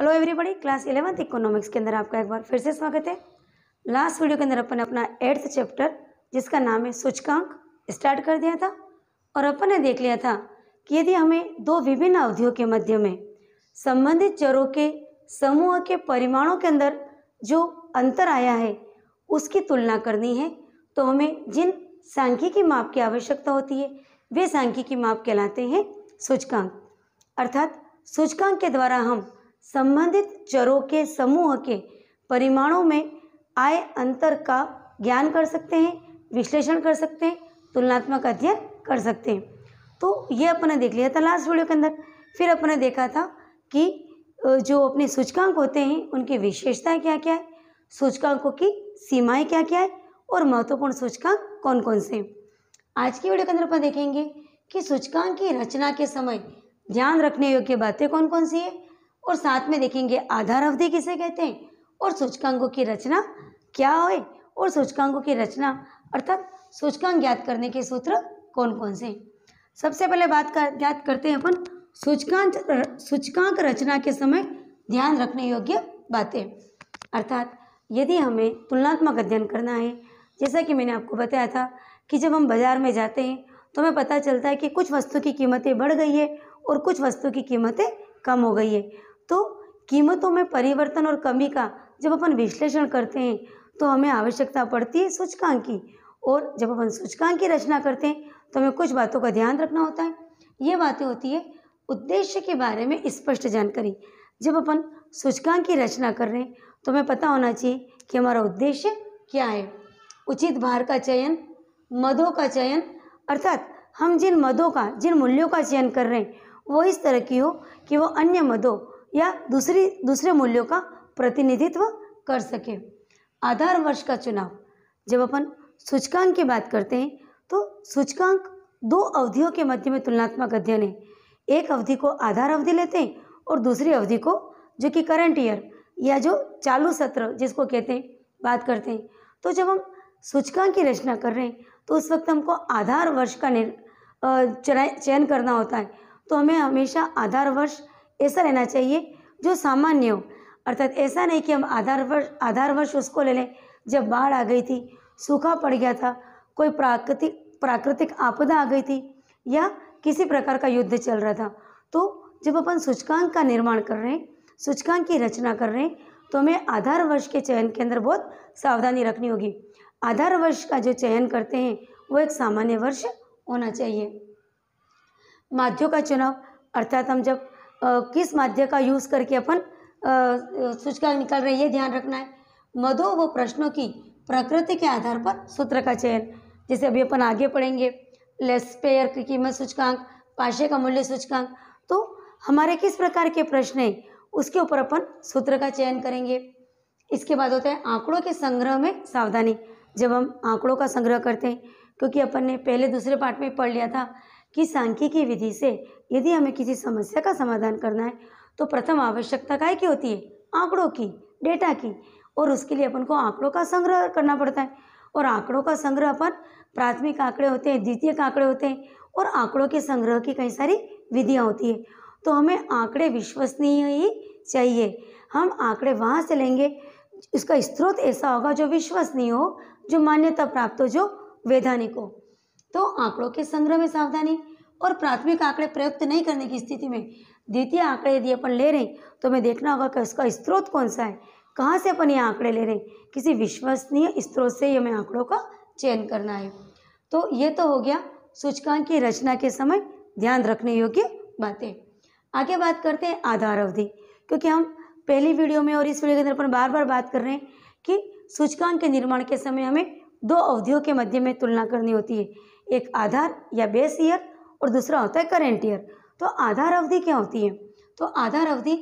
hello everybody class eleventh economics के अंदर आपका एक बार फिर से स्वागत है लास्ट वीडियो के अंदर अपन अपना एट्थ चैप्टर जिसका नाम है सूचकांक स्टार्ट कर दिया था और अपन ने देख लिया था कि यदि हमें दो विभिन्न अवधियों के मध्य में संबंधित चरों के समूह के परिमाणों के अंदर जो अंतर आया है उसकी तुलना करनी है तो हमें जिन सांख्यिकी माप की आवश्यकता होती है वे सांख्यिकी माप कहलाते हैं सूचकांक अर्थात सूचकांक के द्वारा हम संबंधित चरों के समूह के परिमाणों में आए अंतर का ज्ञान कर सकते हैं विश्लेषण कर सकते हैं तुलनात्मक अध्ययन कर सकते हैं तो ये अपने देख लिया था लास्ट वीडियो के अंदर फिर अपने देखा था कि जो अपने सूचकांक होते हैं उनकी विशेषताएं क्या क्या है सूचकांकों की सीमाएं क्या क्या है और महत्वपूर्ण सूचकांक कौन कौन से हैं आज की वीडियो के अंदर अपन देखेंगे कि सूचकांक की रचना के समय ध्यान रखने योग्य बातें कौन कौन सी है और साथ में देखेंगे आधार अवधि किसे कहते हैं और सूचकांकों की रचना क्या है और सूचकांकों की रचना अर्थात सूचकांक ज्ञात करने के सूत्र कौन कौन से सबसे पहले बात कर ज्ञात करते हैं अपन सूचकांक सूचकांक रचना के समय ध्यान रखने योग्य बातें अर्थात यदि हमें तुलनात्मक अध्ययन करना है जैसा कि मैंने आपको बताया था कि जब हम बाज़ार में जाते हैं तो हमें पता चलता है कि कुछ वस्तु की कीमतें बढ़ गई है और कुछ वस्तु की कीमतें कम हो गई है तो कीमतों में परिवर्तन और कमी का जब अपन विश्लेषण करते हैं तो हमें आवश्यकता पड़ती है सूचकांक की और जब अपन सूचकांक की रचना करते हैं तो हमें कुछ बातों का ध्यान रखना होता है ये बातें होती है उद्देश्य के बारे में स्पष्ट जानकारी जब अपन सूचकांक की रचना कर रहे हैं तो हमें पता होना चाहिए कि हमारा उद्देश्य क्या है उचित भार का चयन मदों का चयन अर्थात हम जिन मदों का जिन मूल्यों का चयन कर रहे हैं वो इस तरह की हो कि वो अन्य मदों या दूसरी दूसरे मूल्यों का प्रतिनिधित्व कर सके आधार वर्ष का चुनाव जब अपन सूचकांक की बात करते हैं तो सूचकांक दो अवधियों के मध्य में तुलनात्मक अध्ययन है एक अवधि को आधार अवधि लेते हैं और दूसरी अवधि को जो कि करंट ईयर या जो चालू सत्र जिसको कहते हैं बात करते हैं तो जब हम सूचकांक की रचना कर रहे हैं तो उस वक्त हमको आधार वर्ष का चयन करना होता है तो हमें हमेशा आधार वर्ष ऐसा लेना चाहिए जो सामान्य हो अर्थात ऐसा नहीं कि हम आधार वर्ष आधार वर्ष उसको ले लें जब बाढ़ आ गई थी सूखा पड़ गया था कोई प्राकृतिक प्राकृतिक आपदा आ गई थी या किसी प्रकार का युद्ध चल रहा था तो जब अपन सूचकांक का निर्माण कर रहे हैं सूचकांक की रचना कर रहे हैं तो हमें आधार वर्ष के चयन के अंदर बहुत सावधानी रखनी होगी आधार वर्ष का जो चयन करते हैं वो एक सामान्य वर्ष होना चाहिए माध्यों का चुनाव अर्थात हम जब किस माध्य का यूज करके अपन सूचकांक निकाल रहे ये ध्यान रखना है मधु व प्रश्नों की प्रकृति के आधार पर सूत्र का चयन जैसे अभी अपन आगे पढ़ेंगे लेस पेयर की कीमत सूचकांक पाशे का मूल्य सूचकांक तो हमारे किस प्रकार के प्रश्न हैं उसके ऊपर अपन सूत्र का चयन करेंगे इसके बाद होता है आंकड़ों के संग्रह में सावधानी जब हम आंकड़ों का संग्रह करते हैं क्योंकि अपन ने पहले दूसरे पार्ट में पढ़ लिया था कि सांख्यिकी विधि से यदि हमें किसी समस्या का समाधान करना है तो प्रथम आवश्यकता काय की होती है आंकड़ों की डेटा की और उसके लिए अपन को आंकड़ों का संग्रह करना पड़ता है और आंकड़ों का संग्रह अपन प्राथमिक आंकड़े होते हैं द्वितीय आंकड़े होते हैं और आंकड़ों के संग्रह की कई सारी विधियाँ होती है तो हमें आंकड़े विश्वसनीय ही चाहिए हम आंकड़े वहाँ से लेंगे इसका स्त्रोत ऐसा होगा जो विश्वसनीय हो जो मान्यता प्राप्त हो जो वैधानिक हो तो आंकड़ों के संग्रह में सावधानी और प्राथमिक आंकड़े प्रयुक्त नहीं करने की स्थिति में द्वितीय आंकड़े यदि अपन ले रहे हैं तो हमें देखना होगा कि उसका स्त्रोत कौन सा है कहाँ से अपन ये आंकड़े ले रहे हैं किसी विश्वसनीय स्त्रोत से ही हमें आंकड़ों का चयन करना है तो ये तो हो गया सूचकांक की रचना के समय ध्यान रखने योग्य बातें आगे बात करते हैं आधार अवधि क्योंकि हम पहली वीडियो में और इस वीडियो के अंदर अपन बार बार बात कर रहे हैं कि सूचकांक के निर्माण के समय हमें दो अवधियों के मध्य में तुलना करनी होती है एक आधार या बेस ईयर और दूसरा होता है करेंट ईयर तो आधार अवधि क्या होती है तो आधार अवधि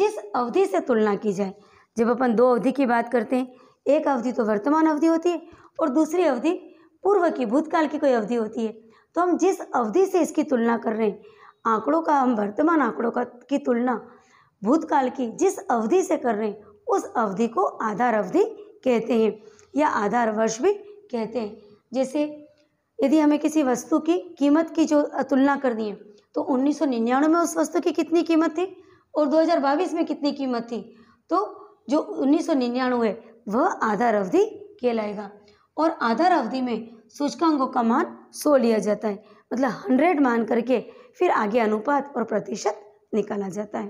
जिस अवधि से तुलना की जाए जब अपन दो अवधि की बात करते हैं एक अवधि तो वर्तमान अवधि होती है और दूसरी अवधि पूर्व की भूतकाल की कोई अवधि होती है तो हम जिस अवधि से इसकी तुलना कर रहे हैं आंकड़ों का हम वर्तमान आंकड़ों का की तुलना भूतकाल की जिस अवधि से कर रहे हैं उस अवधि को आधार अवधि कहते हैं या आधार वर्ष भी कहते हैं जैसे यदि हमें किसी वस्तु की कीमत की जो तुलना करनी है तो 1999 में उस वस्तु की कितनी कीमत थी और 2022 में कितनी कीमत थी तो जो 1999 है वह आधार अवधि कहलाएगा और आधार अवधि में सूचकांकों का मान सो लिया जाता है मतलब हंड्रेड मान करके फिर आगे अनुपात और प्रतिशत निकाला जाता है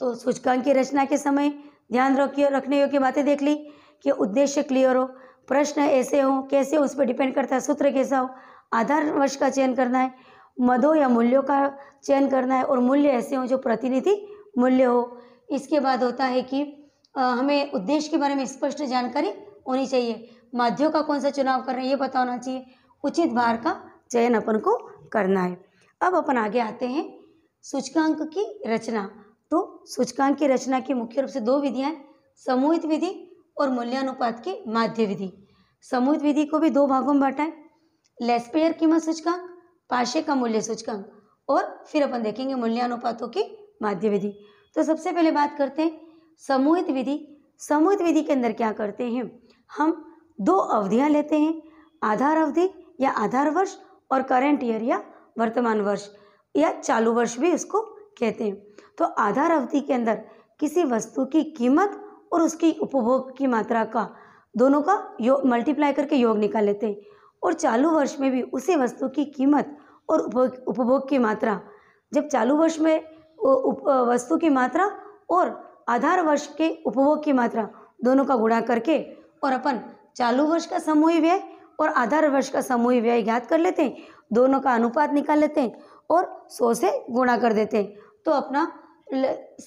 तो सूचकांक की रचना के समय ध्यान रखिए रखने योग्य बातें देख ली कि उद्देश्य क्लियर हो प्रश्न ऐसे हो कैसे उस पर डिपेंड करता है सूत्र कैसा हो आधार वर्ष का चयन करना है मदों या मूल्यों का चयन करना है और मूल्य ऐसे हो जो प्रतिनिधि मूल्य हो इसके बाद होता है कि आ, हमें उद्देश्य के बारे में स्पष्ट जानकारी होनी चाहिए माध्यम का कौन सा चुनाव कर रहे हैं ये पता होना चाहिए उचित भार का चयन अपन को करना है अब अपन आगे आते हैं सूचकांक की रचना तो सूचकांक की रचना की मुख्य रूप से दो विधियाँ समूहित विधि और मूल्यानुपात की माध्य विधि समूहित विधि को भी दो भागों में बांटा है लेस्पेयर कीमत सूचकांक पाशे का मूल्य सूचकांक और फिर अपन देखेंगे मूल्यानुपातों की माध्य विधि तो सबसे पहले बात करते हैं समूहित विधि समूहित विधि के अंदर क्या करते हैं हम दो अवधियाँ लेते हैं आधार अवधि या आधार वर्ष और करेंट ईयर या वर्तमान वर्ष या चालू वर्ष भी उसको कहते हैं तो आधार अवधि के अंदर किसी वस्तु की कीमत और उसकी उपभोग की मात्रा का दोनों का योग मल्टीप्लाई करके योग निकाल लेते हैं और चालू वर्ष में भी उसी वस्तु की कीमत और उपभोग उपभोग की मात्रा जब चालू वर्ष में वस्तु की मात्रा और आधार वर्ष के उपभोग की मात्रा दोनों का गुणा करके और अपन चालू वर्ष का समूह व्यय और आधार वर्ष का समूह व्यय ज्ञात कर लेते हैं दोनों का अनुपात निकाल लेते हैं और सौ से गुणा कर देते हैं तो अपना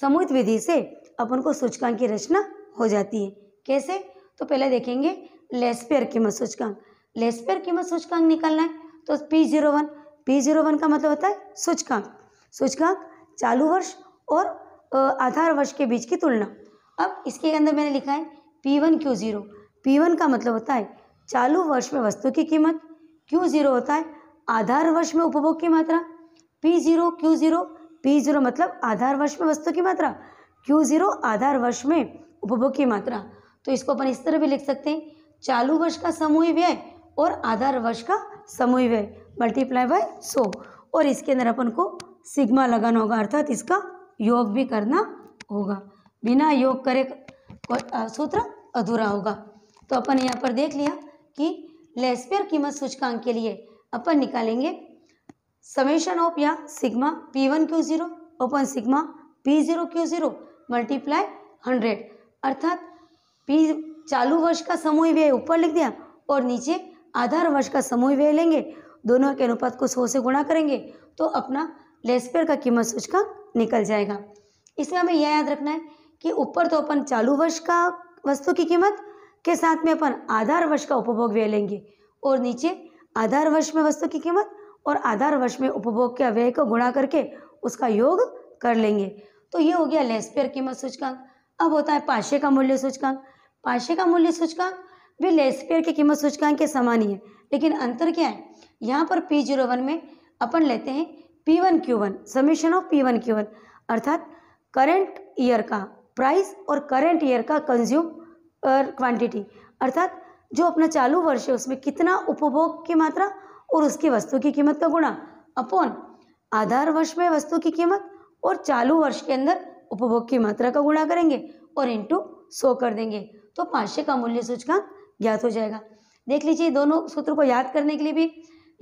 समूहित विधि से अपन को सूचकांक की रचना हो जाती है कैसे तो पहले देखेंगे लेस्पेयर कीमत की सूचकांक लेस्पेयर कीमत की सूचकांक निकालना है तो P zero one P zero one का मतलब होता है सूचकांक सूचकांक चालू वर्ष और आधार वर्ष के बीच की तुलना अब इसके अंदर मैंने लिखा है P one Q zero P one का मतलब होता है चालू वर्ष में वस्तु की कीमत क्यू ज़ीरो होता है आधार वर्ष में उपभोग की मात्रा P zero Q zero P zero मतलब आधार वर्ष में वस्तु की मात्रा क्यू ज़ीरो आधार वर्ष में उपभोग की मात्रा तो इसको अपन इस तरह भी लिख सकते हैं चालू वर्ष का समूह व्यय और आधार वर्ष का समूह व्यय मल्टीप्लाई बाय सो और इसके अंदर अपन को सिग्मा लगाना होगा अर्थात इसका योग भी करना होगा बिना योग करे सूत्र अधूरा होगा तो अपन यहाँ पर देख लिया कि लेस्पेयर कीमत सूचकांक के लिए अपन निकालेंगे समेशन ऑफ या sigma P one Q zero open sigma P zero Q zero multiply hundred अर्थात पी चालू वर्ष का समूह व्यय ऊपर लिख दिया और नीचे आधार वर्ष का समूह व्यय लेंगे दोनों के अनुपात को सौ से गुणा करेंगे तो अपना लेसपेयर का कीमत सूचकांक निकल जाएगा इसमें हमें यह याद रखना है कि ऊपर तो अपन चालू वर्ष का वस्तु की कीमत के साथ में अपन आधार वर्ष का उपभोग व्यय लेंगे और नीचे आधार वर्ष में वस्तु की कीमत और आधार वर्ष में उपभोग के व्यय को गुणा करके उसका योग कर लेंगे तो ये हो गया लेसपेयर कीमत सूचकांक अब होता है पाशे का मूल्य सूचकांक पाशे का मूल्य सूचकांक भी लेसपेयर की कीमत सूचकांक के समान ही है लेकिन अंतर क्या है यहाँ पर पी जीरो वन में अपन लेते हैं P one Q one summation of P one Q one अर्थात करेंट ईयर का प्राइस और करेंट ईयर का कंज्यूम क्वांटिटी अर्थात जो अपना चालू वर्ष है उसमें कितना उपभोग की मात्रा और उसकी वस्तु की कीमत का गुणा अपॉन आधार वर्ष में वस्तु की कीमत और चालू वर्ष के अंदर उपभोग की मात्रा का गुणा करेंगे और इंटू सौ कर देंगे तो पाँच का मूल्य सूचकांक ज्ञात हो जाएगा देख लीजिए दोनों सूत्र को याद करने के लिए भी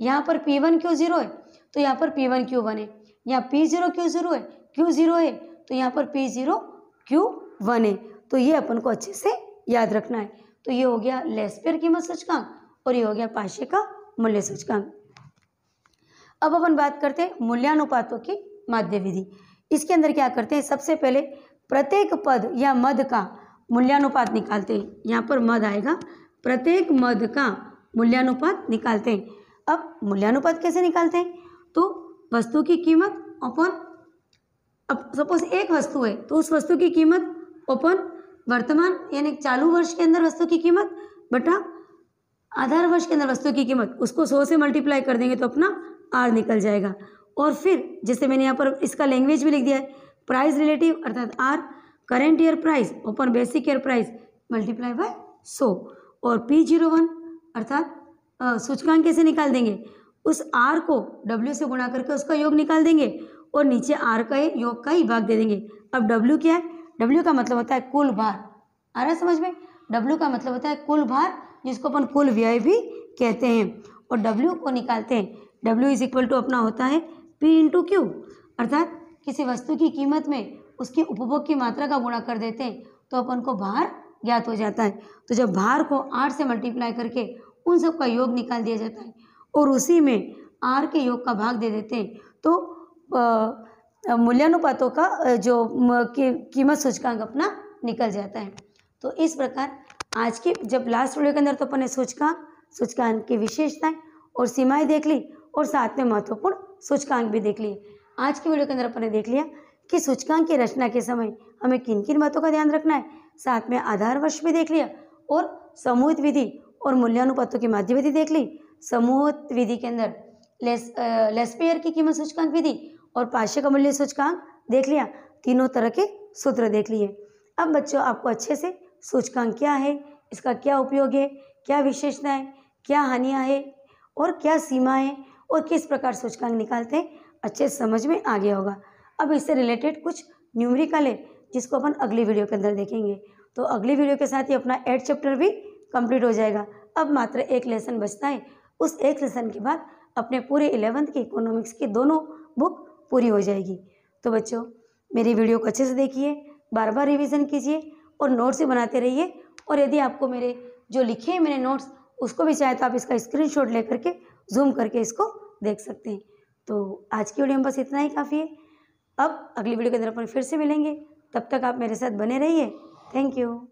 यहाँ पर पी वन क्यू जीरो है तो यहाँ पर पी वन क्यू वन है यहाँ पी जीरो क्यू जीरो है क्यू जीरो है तो यहाँ पर पी जीरो क्यू वन है तो ये अपन को अच्छे से याद रखना है तो ये हो गया लेस्पेयर कीमत सूचकांक और ये हो गया पाशे का मूल्य सूचकांक अब अपन बात करते हैं मूल्यानुपातों की माध्य विधि इसके अंदर क्या करते हैं सबसे पहले प्रत्येक पद या मद का मूल्यानुपात निकालते हैं यहाँ पर मद आएगा प्रत्येक मद का मूल्यानुपात निकालते हैं अब मूल्यानुपात कैसे निकालते हैं तो वस्तु की कीमत अपन अब सपोज एक वस्तु है तो उस वस्तु की कीमत अपन वर्तमान यानी चालू वर्ष के अंदर वस्तु की कीमत बटा आधार वर्ष के अंदर वस्तु की कीमत उसको सौ से मल्टीप्लाई कर देंगे तो अपना आर निकल जाएगा और फिर जैसे मैंने यहाँ पर इसका लैंग्वेज भी लिख दिया है प्राइस रिलेटिव अर्थात R current year price open basic year price multiply by सो और पी जीरो वन अर्थात सूचकांक कैसे निकाल देंगे उस आर को डब्ल्यू से गुणा करके उसका योग निकाल देंगे और नीचे आर का योग का ही भाग दे देंगे अब डब्ल्यू क्या है डब्ल्यू का मतलब होता है कुल भार आ रहा समझ में डब्ल्यू का मतलब होता है कुल भार जिसको अपन कुल व्यय भी कहते हैं और डब्ल्यू को निकालते हैं डब्ल्यू इज इक्वल टू अपना होता है पी इंटू क्यू अर्थात किसी वस्तु की कीमत में उसके उपभोग की मात्रा का गुणा कर देते हैं तो अपन को भार ज्ञात हो जाता है तो जब भार को आर से मल्टीप्लाई करके उन सब का योग निकाल दिया जाता है और उसी में आर के योग का भाग दे देते हैं तो मूल्यानुपातों का जो कीमत सूचकांक अपना निकल जाता है तो इस प्रकार आज की जब लास्ट वीडियो के अंदर तो अपन ने सूचकांक सूचकांक की विशेषताएं और सीमाएं देख ली और साथ में महत्वपूर्ण सूचकांक भी देख लिए आज की वीडियो के अंदर अपन ने देख लिया कि सूचकांक की रचना के समय हमें किन किन बातों का ध्यान रखना है साथ में आधार वर्ष भी देख लिया और समूहित विधि और मूल्यानुपातों की माध्यम विधि देख ली समूहित विधि के अंदर लेस लेस्पेयर लेस्पियर की कीमत सूचकांक विधि और पाश्य का मूल्य सूचकांक देख लिया तीनों तरह के सूत्र देख लिए अब बच्चों आपको अच्छे से सूचकांक क्या है इसका क्या उपयोग है क्या विशेषता है क्या हानियाँ है और क्या सीमा है और किस प्रकार सूचकांक निकालते हैं अच्छे समझ में आ गया होगा अब इससे रिलेटेड कुछ न्यूमरिकल है जिसको अपन अगली वीडियो के अंदर देखेंगे तो अगली वीडियो के साथ ही अपना एट चैप्टर भी कंप्लीट हो जाएगा अब मात्र एक लेसन बचता है उस एक लेसन के बाद अपने पूरे इलेवंथ की इकोनॉमिक्स की दोनों बुक पूरी हो जाएगी तो बच्चों मेरी वीडियो को अच्छे से देखिए बार बार रिविजन कीजिए और नोट्स भी बनाते रहिए और यदि आपको मेरे जो लिखे हैं मैंने नोट्स उसको भी चाहे तो आप इसका स्क्रीनशॉट लेकर के जूम करके इसको देख सकते हैं तो आज की वीडियो में बस इतना ही काफ़ी है अब अगली वीडियो के अंदर अपन फिर से मिलेंगे तब तक आप मेरे साथ बने रहिए थैंक यू